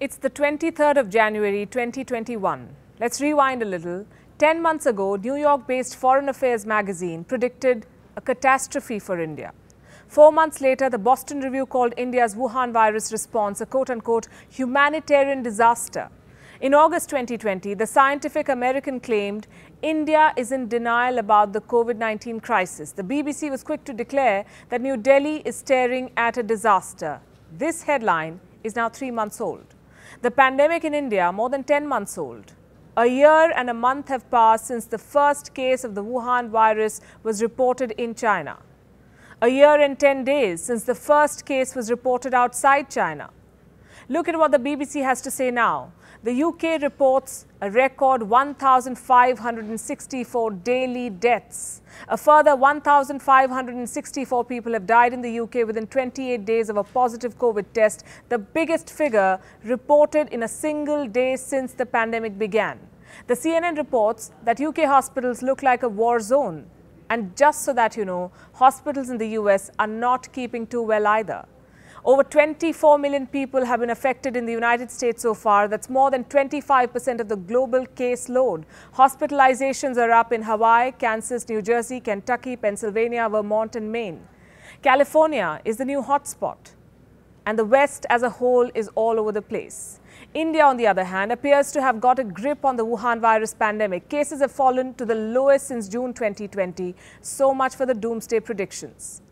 It's the 23rd of January 2021. Let's rewind a little. Ten months ago, New York based Foreign Affairs magazine predicted a catastrophe for India. Four months later, the Boston Review called India's Wuhan virus response a quote unquote humanitarian disaster. In August 2020, the Scientific American claimed India is in denial about the COVID 19 crisis. The BBC was quick to declare that New Delhi is staring at a disaster. This headline is now three months old. The pandemic in India, more than 10 months old. A year and a month have passed since the first case of the Wuhan virus was reported in China. A year and 10 days since the first case was reported outside China. Look at what the BBC has to say now the UK reports a record 1,564 daily deaths. A further 1,564 people have died in the UK within 28 days of a positive COVID test, the biggest figure reported in a single day since the pandemic began. The CNN reports that UK hospitals look like a war zone. And just so that you know, hospitals in the US are not keeping too well either. Over 24 million people have been affected in the United States so far. That's more than 25% of the global caseload. Hospitalizations are up in Hawaii, Kansas, New Jersey, Kentucky, Pennsylvania, Vermont and Maine. California is the new hotspot and the West as a whole is all over the place. India, on the other hand, appears to have got a grip on the Wuhan virus pandemic. Cases have fallen to the lowest since June 2020. So much for the doomsday predictions.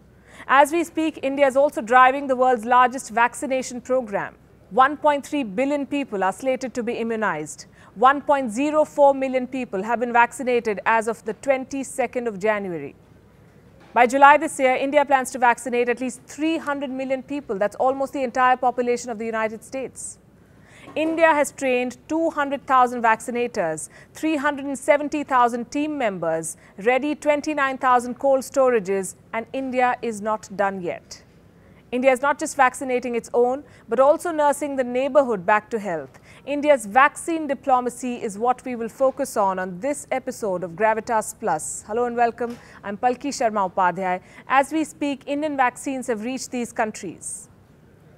As we speak, India is also driving the world's largest vaccination program. 1.3 billion people are slated to be immunized. 1.04 million people have been vaccinated as of the 22nd of January. By July this year, India plans to vaccinate at least 300 million people. That's almost the entire population of the United States. India has trained 200,000 vaccinators, 370,000 team members, ready 29,000 cold storages, and India is not done yet. India is not just vaccinating its own, but also nursing the neighborhood back to health. India's vaccine diplomacy is what we will focus on on this episode of Gravitas Plus. Hello and welcome. I'm Palki Sharma Upadhyay. As we speak, Indian vaccines have reached these countries.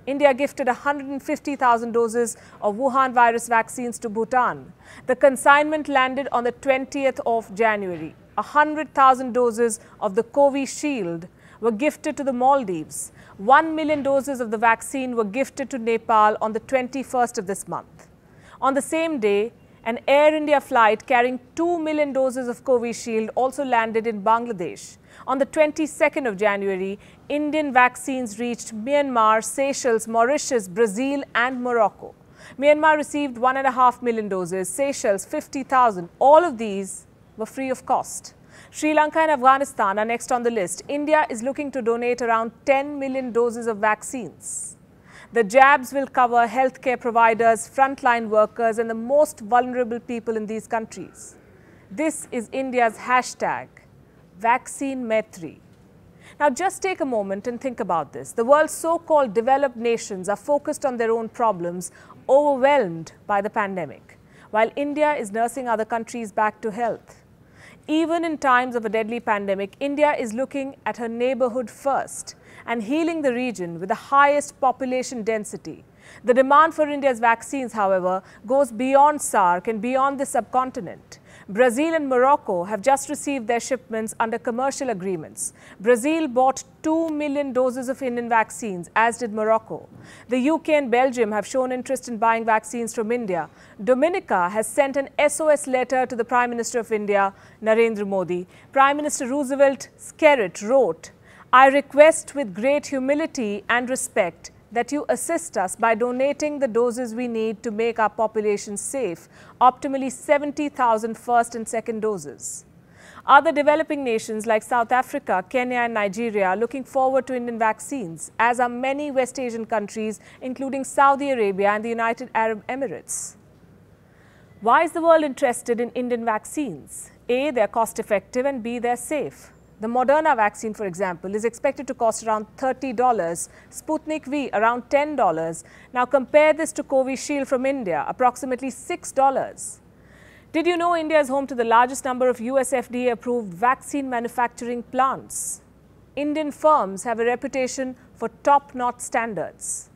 India gifted 150,000 doses of Wuhan virus vaccines to Bhutan. The consignment landed on the 20th of January. 100,000 doses of the Covi Shield were gifted to the Maldives. 1 million doses of the vaccine were gifted to Nepal on the 21st of this month. On the same day, an Air India flight carrying 2 million doses of Covishield also landed in Bangladesh. On the 22nd of January, Indian vaccines reached Myanmar, Seychelles, Mauritius, Brazil and Morocco. Myanmar received 1.5 million doses, Seychelles 50,000. All of these were free of cost. Sri Lanka and Afghanistan are next on the list. India is looking to donate around 10 million doses of vaccines. The jabs will cover healthcare providers, frontline workers and the most vulnerable people in these countries. This is India's hashtag, vaccine Maitri. Now, just take a moment and think about this. The world's so called developed nations are focused on their own problems, overwhelmed by the pandemic, while India is nursing other countries back to health. Even in times of a deadly pandemic, India is looking at her neighborhood first and healing the region with the highest population density. The demand for India's vaccines, however, goes beyond SARC and beyond the subcontinent. Brazil and Morocco have just received their shipments under commercial agreements. Brazil bought 2 million doses of Indian vaccines, as did Morocco. The UK and Belgium have shown interest in buying vaccines from India. Dominica has sent an SOS letter to the Prime Minister of India, Narendra Modi. Prime Minister Roosevelt Skerritt wrote, I request with great humility and respect that you assist us by donating the doses we need to make our population safe, optimally 70,000 first and second doses. Other developing nations like South Africa, Kenya and Nigeria are looking forward to Indian vaccines, as are many West Asian countries, including Saudi Arabia and the United Arab Emirates. Why is the world interested in Indian vaccines? A. They're cost effective and B. They're safe. The Moderna vaccine, for example, is expected to cost around $30, Sputnik V around $10. Now compare this to Covishield from India, approximately $6. Did you know India is home to the largest number of US FDA approved vaccine manufacturing plants? Indian firms have a reputation for top notch standards.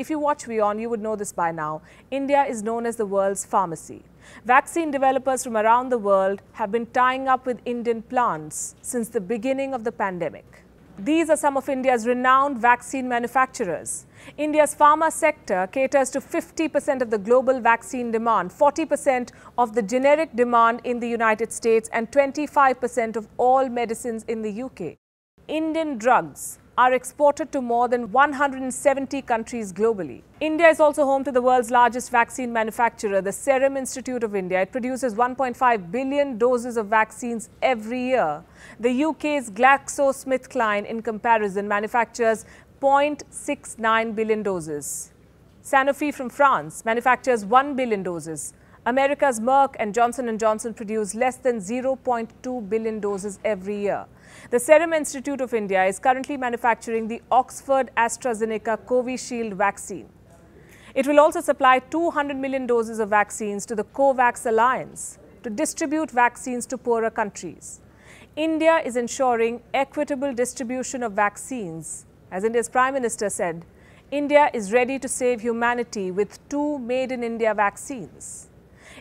If you watch Vion, you would know this by now. India is known as the world's pharmacy. Vaccine developers from around the world have been tying up with Indian plants since the beginning of the pandemic. These are some of India's renowned vaccine manufacturers. India's pharma sector caters to 50% of the global vaccine demand, 40% of the generic demand in the United States, and 25% of all medicines in the UK. Indian drugs are exported to more than 170 countries globally. India is also home to the world's largest vaccine manufacturer, the Serum Institute of India. It produces 1.5 billion doses of vaccines every year. The UK's GlaxoSmithKline, in comparison, manufactures 0.69 billion doses. Sanofi from France manufactures 1 billion doses. America's Merck and Johnson & Johnson produce less than 0.2 billion doses every year. The Serum Institute of India is currently manufacturing the Oxford AstraZeneca Covishield vaccine. It will also supply 200 million doses of vaccines to the COVAX Alliance to distribute vaccines to poorer countries. India is ensuring equitable distribution of vaccines. As India's Prime Minister said, India is ready to save humanity with two made in India vaccines.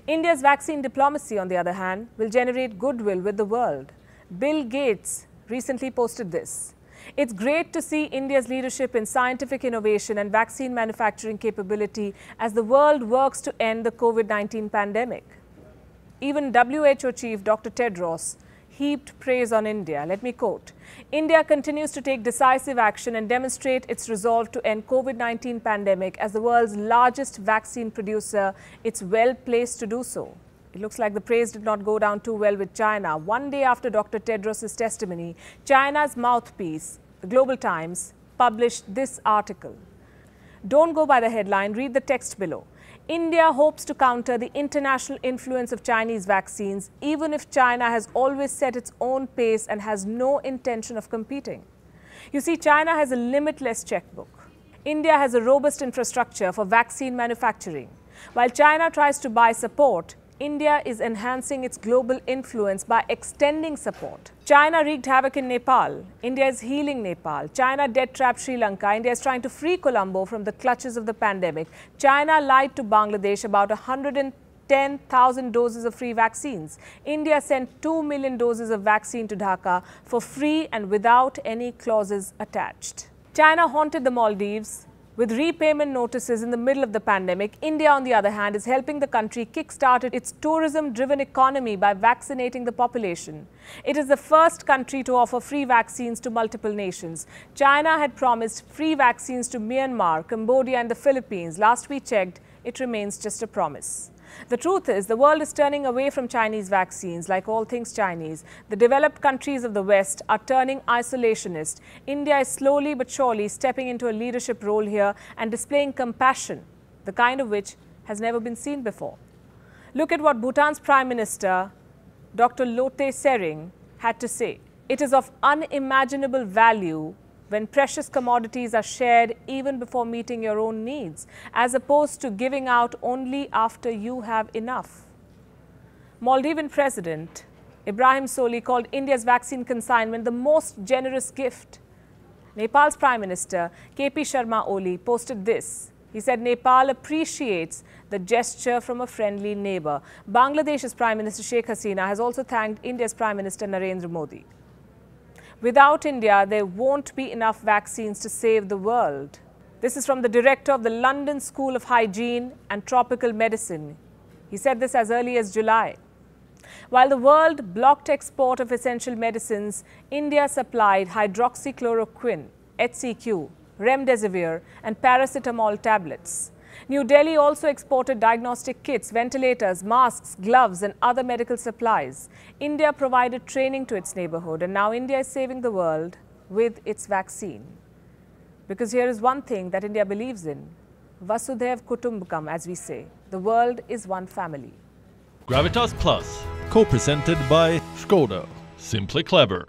India's vaccine diplomacy, on the other hand, will generate goodwill with the world. Bill Gates recently posted this. It's great to see India's leadership in scientific innovation and vaccine manufacturing capability as the world works to end the COVID 19 pandemic. Even WHO chief Dr. Tedros heaped praise on India. Let me quote India continues to take decisive action and demonstrate its resolve to end COVID-19 pandemic as the world's largest vaccine producer. It's well placed to do so. It looks like the praise did not go down too well with China. One day after Dr. Tedros' testimony, China's mouthpiece, the Global Times, published this article. Don't go by the headline, read the text below. India hopes to counter the international influence of Chinese vaccines, even if China has always set its own pace and has no intention of competing. You see, China has a limitless checkbook. India has a robust infrastructure for vaccine manufacturing. While China tries to buy support, India is enhancing its global influence by extending support. China wreaked havoc in Nepal. India is healing Nepal. China debt trapped Sri Lanka. India is trying to free Colombo from the clutches of the pandemic. China lied to Bangladesh about 110,000 doses of free vaccines. India sent 2 million doses of vaccine to Dhaka for free and without any clauses attached. China haunted the Maldives with repayment notices in the middle of the pandemic, India, on the other hand, is helping the country kickstart its tourism driven economy by vaccinating the population. It is the first country to offer free vaccines to multiple nations. China had promised free vaccines to Myanmar, Cambodia, and the Philippines. Last we checked, it remains just a promise. The truth is, the world is turning away from Chinese vaccines, like all things Chinese. The developed countries of the West are turning isolationist. India is slowly but surely stepping into a leadership role here and displaying compassion, the kind of which has never been seen before. Look at what Bhutan's Prime Minister, Dr. Lote Sering, had to say. It is of unimaginable value when precious commodities are shared even before meeting your own needs, as opposed to giving out only after you have enough. Maldivian President Ibrahim Soli called India's vaccine consignment the most generous gift. Nepal's Prime Minister KP Sharma Oli posted this. He said Nepal appreciates the gesture from a friendly neighbor. Bangladesh's Prime Minister Sheikh Hasina has also thanked India's Prime Minister Narendra Modi. Without India, there won't be enough vaccines to save the world. This is from the director of the London School of Hygiene and Tropical Medicine. He said this as early as July. While the world blocked export of essential medicines, India supplied hydroxychloroquine, HCQ, remdesivir and paracetamol tablets. New Delhi also exported diagnostic kits, ventilators, masks, gloves and other medical supplies. India provided training to its neighborhood and now India is saving the world with its vaccine. Because here is one thing that India believes in, Vasudev Kutumbakam as we say, the world is one family. Gravitas Plus, co-presented by Skoda, simply clever.